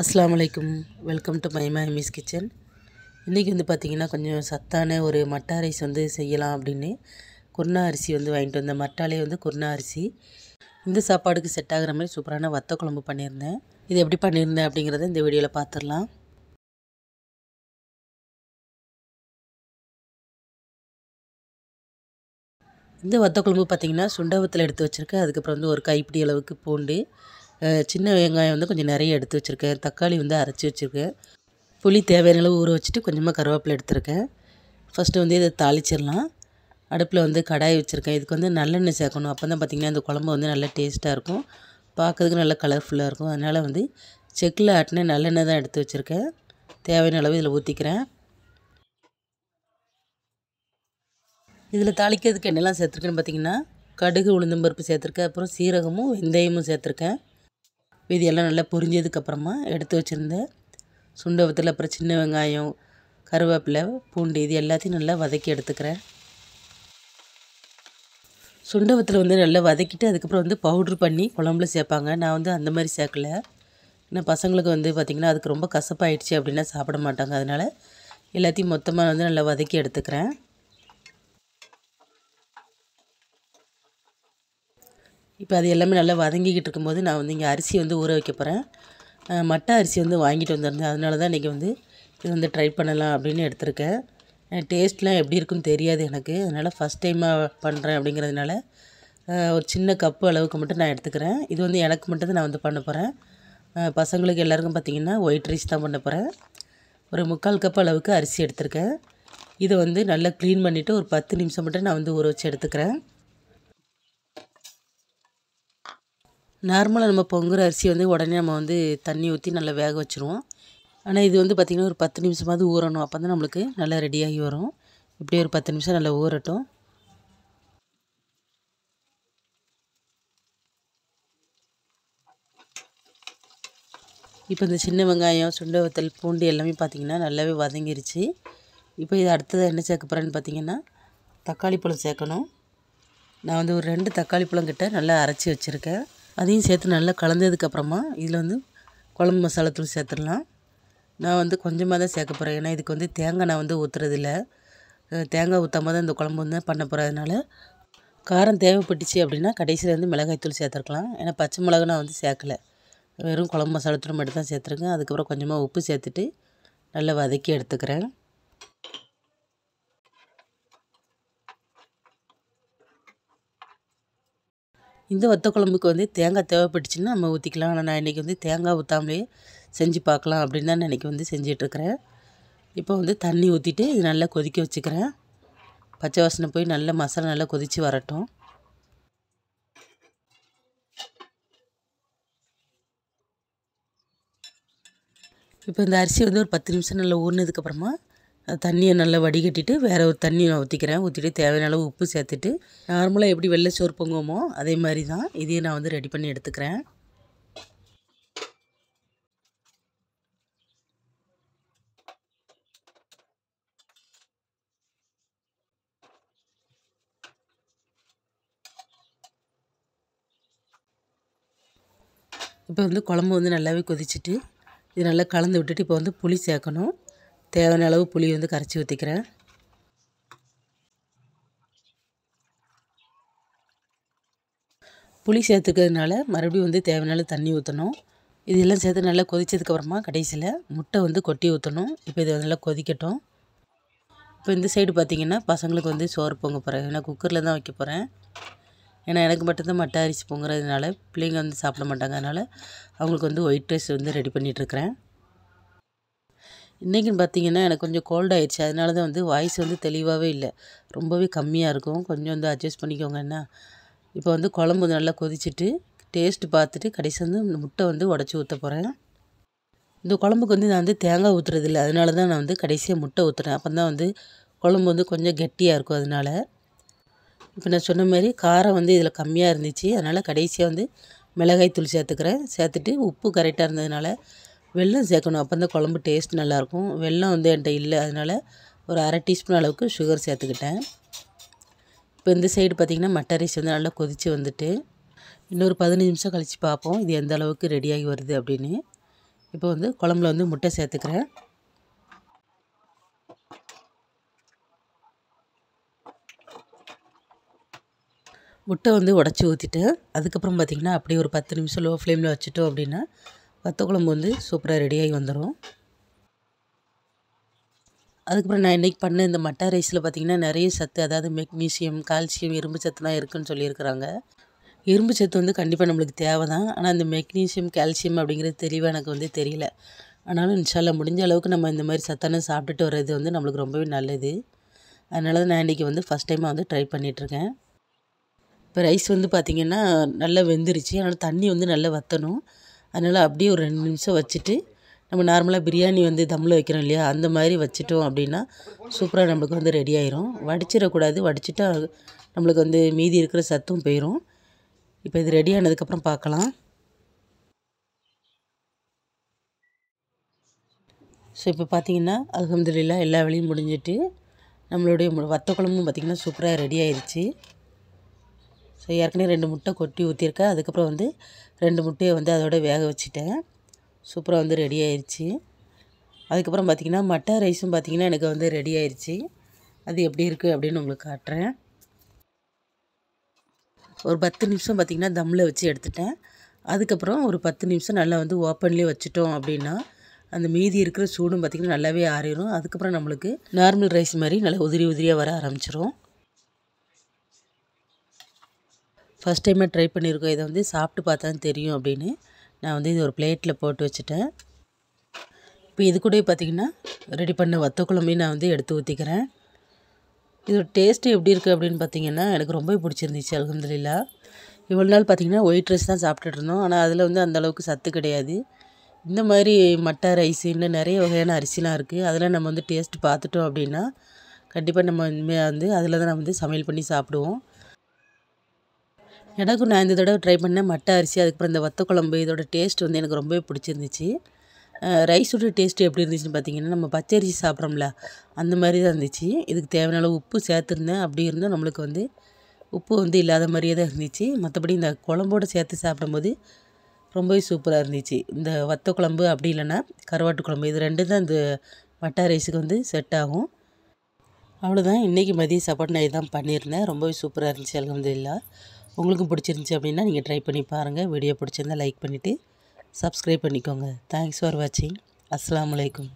அஸ்லாம் வலைக்கும் welcome to மைமா மிஸ் கிச்சன் இன்றைக்கி வந்து பார்த்திங்கன்னா கொஞ்சம் சத்தான ஒரு மட்டா ரைஸ் வந்து செய்யலாம் அப்படின்னு குருணா அரிசி வந்து வாங்கிட்டு வந்தேன் மட்டாலே வந்து குருணா அரிசி இந்த சாப்பாடுக்கு செட் ஆகிற மாதிரி சூப்பரான வத்த குழம்பு பண்ணியிருந்தேன் இது எப்படி பண்ணியிருந்தேன் அப்படிங்கிறத இந்த வீடியோவில் பார்த்துடலாம் இந்த வத்த குழம்பு பார்த்திங்கன்னா சுண்டவத்தில் எடுத்து வச்சுருக்கேன் அதுக்கப்புறம் வந்து ஒரு கைப்பிடி அளவுக்கு பூண்டு சின்ன வெங்காயம் வந்து கொஞ்சம் நிறைய எடுத்து வச்சுருக்கேன் தக்காளி வந்து அரைச்சி வச்சுருக்கேன் புளி தேவையான அளவு ஊற வச்சுட்டு கொஞ்சமாக கருவேப்பிலை எடுத்துருக்கேன் ஃபஸ்ட்டு வந்து இதை தாளிச்சிடலாம் அடுப்பில் வந்து கடாய் வச்சுருக்கேன் இதுக்கு வந்து நல்லெண்ணெய் சேர்க்கணும் அப்போ தான் பார்த்திங்கன்னா அந்த குழம்பு வந்து நல்லா டேஸ்ட்டாக இருக்கும் பார்க்குறதுக்கு நல்லா கலர்ஃபுல்லாக இருக்கும் அதனால் வந்து செக்கில் ஆட்டினே நல்லெண்ணெய் தான் எடுத்து வச்சுருக்கேன் தேவையான அளவு இதில் ஊற்றிக்கிறேன் இதில் தாளிக்கிறதுக்கு என்னெல்லாம் சேர்த்துருக்குன்னு பார்த்திங்கன்னா கடுகு உளுந்தம்பருப்பு சேர்த்துருக்கேன் அப்புறம் சீரகமும் வெந்தயமும் சேர்த்துருக்கேன் இப்போ இது எல்லாம் நல்லா பொரிஞ்சதுக்கப்புறமா எடுத்து வச்சுருந்த சுண்டவத்தில் அப்புறம் சின்ன வெங்காயம் கருவேப்பிலை பூண்டு இது எல்லாத்தையும் நல்லா வதக்கி எடுத்துக்கிறேன் சுண்டவத்தில் வந்து நல்லா வதக்கிட்டு அதுக்கப்புறம் வந்து பவுட்ரு பண்ணி குழம்புல சேர்ப்பாங்க நான் வந்து அந்த மாதிரி சேர்க்கல ஏன்னா பசங்களுக்கு வந்து பார்த்திங்கன்னா அதுக்கு ரொம்ப கசப்பாயிடுச்சு அப்படின்னா சாப்பிட மாட்டாங்க அதனால் எல்லாத்தையும் மொத்தமாக வந்து நல்லா வதக்கி எடுத்துக்கிறேன் இப்போ அது எல்லாமே நல்லா வதங்கிக்கிட்டு இருக்கும்போது நான் வந்து இங்கே அரிசி வந்து ஊற வைக்க போகிறேன் மட்டை அரிசி வந்து வாங்கிட்டு வந்திருந்தேன் அதனால தான் இன்றைக்கி வந்து இது வந்து ட்ரை பண்ணலாம் அப்படின்னு எடுத்திருக்கேன் டேஸ்ட்லாம் எப்படி இருக்குன்னு தெரியாது எனக்கு அதனால் ஃபஸ்ட் டைமாக பண்ணுறேன் அப்படிங்கிறதுனால ஒரு சின்ன கப்பு அளவுக்கு மட்டும் நான் எடுத்துக்கிறேன் இது வந்து எனக்கு மட்டும் நான் வந்து பண்ண போகிறேன் பசங்களுக்கு எல்லாருக்கும் பார்த்திங்கன்னா ஒயிட் ரைஸ் தான் பண்ண போகிறேன் ஒரு முக்கால் கப் அளவுக்கு அரிசி எடுத்திருக்கேன் இதை வந்து நல்லா க்ளீன் பண்ணிவிட்டு ஒரு பத்து நிமிஷம் மட்டும் நான் வந்து ஊற வச்சு எடுத்துக்கிறேன் நார்மலாக நம்ம பொங்குற அரிசி வந்து உடனே நம்ம வந்து தண்ணி ஊற்றி நல்லா வேக வச்சுருவோம் ஆனால் இது வந்து பார்த்திங்கன்னா ஒரு பத்து நிமிஷமாவது ஊறணும் அப்போ தான் நம்மளுக்கு நல்லா ரெடியாகி வரும் இப்படியே ஒரு பத்து நிமிஷம் நல்லா ஊறட்டும் இப்போ இந்த சின்ன வெங்காயம் சுண்டை வத்தல் பூண்டு எல்லாமே பார்த்திங்கன்னா நல்லாவே வதங்கிருச்சு இப்போ இது அடுத்ததாக என்ன சேர்க்க போகிறேன்னு பார்த்திங்கன்னா தக்காளி பழம் சேர்க்கணும் நான் வந்து ஒரு ரெண்டு தக்காளி பழம் நல்லா அரைச்சி வச்சுருக்கேன் அதையும் சேர்த்து நல்லா கலந்ததுக்கப்புறமா இதில் வந்து குழம்பு மசாலா தூள் சேர்த்துடலாம் நான் வந்து கொஞ்சமாக தான் சேர்க்க போகிறேன் ஏன்னா இதுக்கு வந்து தேங்காய் நான் வந்து ஊற்றுறதில்ல தேங்காய் ஊற்றாம தான் இந்த குழம்பு வந்து பண்ண போகிறதுனால காரம் தேவைப்பட்டுச்சு அப்படின்னா கடைசியில் வந்து மிளகாய்த்தூள் சேர்த்துருக்கலாம் ஏன்னா பச்சை மிளகு நான் வந்து சேர்க்கலை வெறும் குழம்பு தூள் மட்டும் தான் சேர்த்துருக்கேன் அதுக்கப்புறம் கொஞ்சமாக உப்பு சேர்த்துட்டு நல்லா வதக்கி எடுத்துக்கிறேன் இந்த வத்த குழம்புக்கு வந்து தேங்காய் தேவைப்பட்டுச்சுன்னா நம்ம ஊற்றிக்கலாம் ஆனால் நான் இன்றைக்கி வந்து தேங்காய் ஊற்றாமலே செஞ்சு பார்க்கலாம் அப்படின்னு தான் வந்து செஞ்சிட்ருக்கிறேன் இப்போ வந்து தண்ணி ஊற்றிட்டு இது நல்லா கொதிக்க வச்சுக்கிறேன் பச்சை வாசனை போய் நல்லா மசாலா நல்லா கொதித்து வரட்டும் இப்போ இந்த அரிசி வந்து ஒரு பத்து நிமிஷம் நல்லா ஊறினதுக்கப்புறமா தண்ணியை நல்லா வடிகட்டிட்டு வேறு ஒரு தண்ணி நான் ஊற்றிக்கிறேன் ஊற்றிட்டு தேவையான அளவு உப்பு சேர்த்துட்டு நார்மலாக எப்படி வெள்ளை சோறு பொங்குவோமோ அதே மாதிரி தான் இதையும் நான் வந்து ரெடி பண்ணி எடுத்துக்கிறேன் இப்போ வந்து குழம்பு வந்து நல்லாவே கொதிச்சுட்டு இது நல்லா கலந்து விட்டுட்டு இப்போ வந்து புளி சேர்க்கணும் தேவையான அளவு புளி வந்து கரைச்சி ஊற்றிக்கிறேன் புளி சேர்த்துக்கிறதுனால மறுபடியும் வந்து தேவையான தண்ணி ஊற்றணும் இதெல்லாம் சேர்த்து நல்லா கொதித்ததுக்கப்புறமா கடைசியில் முட்டை வந்து கொட்டி ஊற்றணும் இப்போ இதை நல்லா கொதிக்கட்டும் இப்போ இந்த சைடு பார்த்திங்கன்னா பசங்களுக்கு வந்து சோறு பொங்க போகிறேன் ஏன்னா குக்கரில் தான் வைக்க போகிறேன் ஏன்னா எனக்கு மட்டும்தான் மட்டை அரிசி பொங்குறதுனால பிள்ளைங்க வந்து சாப்பிட மாட்டாங்க அதனால் அவங்களுக்கு வந்து ஒயிட் ரைஸ் வந்து ரெடி பண்ணிகிட்ருக்குறேன் இன்றைக்குன்னு பார்த்தீங்கன்னா எனக்கு கொஞ்சம் கோல்ட் ஆயிடுச்சு அதனால தான் வந்து வாய்ஸ் வந்து தெளிவாகவே இல்லை ரொம்பவே கம்மியாக இருக்கும் கொஞ்சம் வந்து அட்ஜஸ்ட் பண்ணிக்கோங்க என்ன இப்போ வந்து குழம்பு நல்லா கொதிச்சுட்டு டேஸ்ட்டு பார்த்துட்டு கடைசி வந்து முட்டை வந்து உடச்சி ஊற்ற போகிறேன் இந்த குழம்புக்கு வந்து நான் வந்து தேங்காய் ஊற்றுறதில்ல அதனால தான் நான் வந்து கடைசியாக முட்டை ஊற்றுறேன் அப்போ தான் வந்து குழம்பு வந்து கொஞ்சம் கெட்டியாக இருக்கும் அதனால் இப்போ நான் சொன்ன மாதிரி காரம் வந்து இதில் கம்மியாக இருந்துச்சு அதனால் கடைசியாக வந்து மிளகாய் தூள் சேர்த்துக்கிறேன் சேர்த்துட்டு உப்பு கரெக்டாக இருந்ததுனால வெள்ளம் சேர்க்கணும் அப்போ தான் குழம்பு டேஸ்ட் நல்லாயிருக்கும் வெள்ளம் வந்து என்கிட்ட இல்லை அதனால் ஒரு அரை டீஸ்பூன் அளவுக்கு சுகர் சேர்த்துக்கிட்டேன் இப்போ இந்த சைடு பார்த்திங்கன்னா மட்டை ரைஸ் வந்து நல்லா கொதித்து வந்துட்டு இன்னொரு பதினஞ்சு நிமிஷம் கழித்து பார்ப்போம் இது எந்த அளவுக்கு ரெடியாகி வருது அப்படின்னு இப்போ வந்து குழம்புல வந்து முட்டை சேர்த்துக்கிறேன் முட்டை வந்து உடச்சி ஊற்றிட்டு அதுக்கப்புறம் பார்த்திங்கன்னா அப்படியே ஒரு பத்து நிமிஷம் லோ ஃப்ளேமில் வச்சுட்டோம் அப்படின்னா வத்தக்குழம்பு குழம்பு வந்து சூப்பராக ரெடியாகி வந்துடும் அதுக்கப்புறம் நான் இன்றைக்கி பண்ண இந்த மட்டா ரைஸில் பார்த்திங்கன்னா நிறைய சத்து அதாவது மெக்னீசியம் கால்சியம் இரும்பு சத்துலாம் இருக்குதுன்னு சொல்லியிருக்கிறாங்க இரும்பு சத்து வந்து கண்டிப்பாக நம்மளுக்கு தேவை தான் ஆனால் இந்த மெக்னீசியம் கால்சியம் அப்படிங்கிறது தெளிவாக எனக்கு வந்து தெரியல ஆனாலும் இன்ஷால்லா முடிஞ்ச அளவுக்கு நம்ம இந்த மாதிரி சத்தான சாப்பிட்டுட்டு வர்றது வந்து நம்மளுக்கு ரொம்பவே நல்லது அதனால தான் நான் இன்றைக்கி வந்து ஃபஸ்ட் டைமாக வந்து ட்ரை பண்ணிகிட்ருக்கேன் இப்போ ரைஸ் வந்து பார்த்திங்கன்னா நல்லா வெந்துருச்சு அதனால் தண்ணி வந்து நல்லா வற்றணும் அதனால் அப்படியே ஒரு ரெண்டு நிமிஷம் வச்சுட்டு நம்ம நார்மலாக பிரியாணி வந்து தம்மில் வைக்கிறோம் இல்லையா அந்த மாதிரி வச்சுட்டோம் அப்படின்னா சூப்பராக நம்மளுக்கு வந்து ரெடி ஆயிரும் வடிச்சிடக்கூடாது வடிச்சுட்டா நம்மளுக்கு வந்து மீதி இருக்கிற சத்தும் போயிடும் இப்போ இது ரெடி ஆனதுக்கப்புறம் பார்க்கலாம் ஸோ இப்போ பார்த்திங்கன்னா அலமதுல்லா எல்லா வேலையும் முடிஞ்சிட்டு நம்மளுடைய வத்த குழம்பும் பார்த்திங்கன்னா சூப்பராக ரெடி ஆயிடுச்சு ஸோ ஏற்கனவே ரெண்டு முட்டை கொட்டி ஊற்றிருக்கேன் அதுக்கப்புறம் வந்து ரெண்டு முட்டையை வந்து அதோட வேக வச்சுட்டேன் சூப்பராக வந்து ரெடி ஆயிடுச்சு அதுக்கப்புறம் பார்த்திங்கன்னா மட்டை ரைஸும் பார்த்திங்கன்னா எனக்கு வந்து ரெடி ஆயிடுச்சு அது எப்படி இருக்குது அப்படின்னு உங்களுக்கு காட்டுறேன் ஒரு பத்து நிமிஷம் பார்த்திங்கன்னா தம்மில் வச்சு எடுத்துட்டேன் அதுக்கப்புறம் ஒரு பத்து நிமிஷம் நல்லா வந்து ஓப்பன்லேயே வச்சுட்டோம் அப்படின்னா அந்த மீதி இருக்கிற சூடும் பார்த்திங்கன்னா நல்லாவே ஆறிடும் அதுக்கப்புறம் நம்மளுக்கு நார்மல் ரைஸ் மாதிரி நல்லா உதிரி உதிரியாக வர ஆரம்பிச்சிடும் ஃபஸ்ட் டைமே ட்ரை பண்ணியிருக்கோம் இதை வந்து சாப்பிட்டு பார்த்தா தெரியும் அப்படின்னு நான் வந்து இது ஒரு பிளேட்டில் போட்டு வச்சுட்டேன் இப்போ இது கூட பார்த்திங்கன்னா ரெடி பண்ண வத்த குழம்பையும் நான் வந்து எடுத்து ஊற்றிக்கிறேன் இது டேஸ்ட்டு எப்படி இருக்குது அப்படின்னு பார்த்தீங்கன்னா எனக்கு ரொம்ப பிடிச்சிருந்துச்சு அலகம்துல்லா இவ்வளோ நாள் பார்த்திங்கன்னா ஒயிட் ரைஸ் தான் சாப்பிட்டுட்டு இருந்தோம் ஆனால் அதில் வந்து அந்தளவுக்கு சத்து கிடையாது இந்த மாதிரி மட்டை ரைஸ் இன்னும் நிறைய வகையான அரிசிலாம் இருக்குது அதில் நம்ம வந்து டேஸ்ட் பார்த்துட்டோம் அப்படின்னா கண்டிப்பாக நம்ம வந்து அதில் தான் நம்ம வந்து சமையல் பண்ணி சாப்பிடுவோம் எனக்கும் நான் இந்த தடவை ட்ரை பண்ணேன் மட்டை அரிசி அதுக்கப்புறம் இந்த வத்த குழம்பு இதோட டேஸ்ட் வந்து எனக்கு ரொம்பவே பிடிச்சிருந்துச்சு ரைஸோட டேஸ்ட்டு எப்படி இருந்துச்சுன்னு பார்த்தீங்கன்னா நம்ம பச்சரிசி சாப்பிட்றோம்ல அந்த மாதிரி தான் இருந்துச்சு இதுக்கு தேவையான அளவு உப்பு சேர்த்துருந்தேன் அப்படி இருந்தால் நம்மளுக்கு வந்து உப்பு வந்து இல்லாத மாதிரியே தான் இருந்துச்சு மற்றபடி இந்த குழம்போடு சேர்த்து சாப்பிடும்போது ரொம்பவே சூப்பராக இருந்துச்சு இந்த வத்த குழம்பு அப்படி இல்லைன்னா கருவாட்டு குழம்பு இது ரெண்டு தான் இந்த மட்டா ரைஸுக்கு வந்து செட் ஆகும் அவ்வளோதான் இன்றைக்கி மதியம் சாப்பாடு நான் இதுதான் பண்ணியிருந்தேன் ரொம்பவே சூப்பராக இருந்துச்சு அலமதுல்லா உங்களுக்கும் பிடிச்சிருந்துச்சி அப்படின்னா நீங்கள் ட்ரை பண்ணி பாருங்கள் வீடியோ பிடிச்சிருந்தால் லைக் பண்ணிவிட்டு சப்ஸ்கிரைப் பண்ணிக்கோங்க தேங்க்ஸ் ஃபார் வாட்சிங் அஸ்லாம் வலைக்கம்